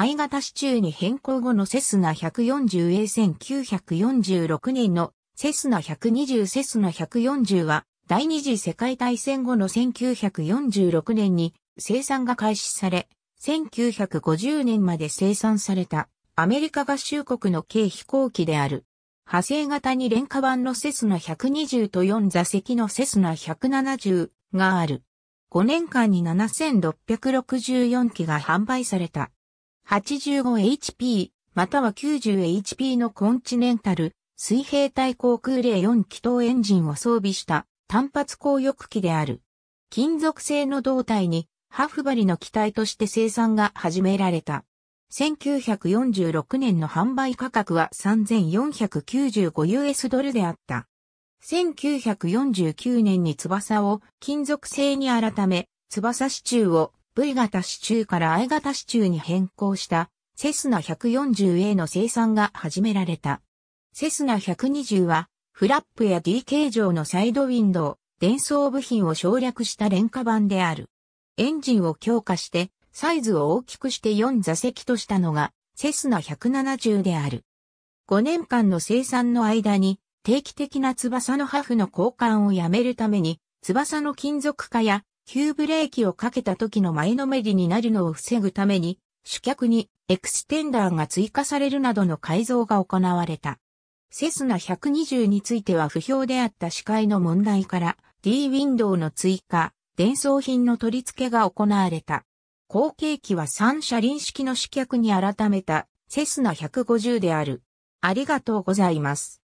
愛型市中に変更後のセスナ 140A1946 年のセスナ120セスナ140は第二次世界大戦後の1946年に生産が開始され、1950年まで生産されたアメリカ合衆国の軽飛行機である。派生型に廉価版のセスナ120と4座席のセスナ170がある。5年間に7664機が販売された。85HP または 90HP のコンチネンタル水平対航空0 4気筒エンジンを装備した単発高翼機である。金属製の胴体にハフバリの機体として生産が始められた。1946年の販売価格は 3495US ドルであった。1949年に翼を金属製に改め、翼支柱を V 型支柱から I 型支柱に変更したセスナ 140A の生産が始められた。セスナ120はフラップや D 形状のサイドウィンドウ、伝送部品を省略した廉価版である。エンジンを強化してサイズを大きくして4座席としたのがセスナ170である。5年間の生産の間に定期的な翼のハフの交換をやめるために翼の金属化や急ブレーキをかけた時の前のめりになるのを防ぐために、主脚にエクステンダーが追加されるなどの改造が行われた。セスナ120については不評であった視界の問題から D ウィンドウの追加、伝送品の取り付けが行われた。後継機は3車輪式の主脚に改めたセスナ150である。ありがとうございます。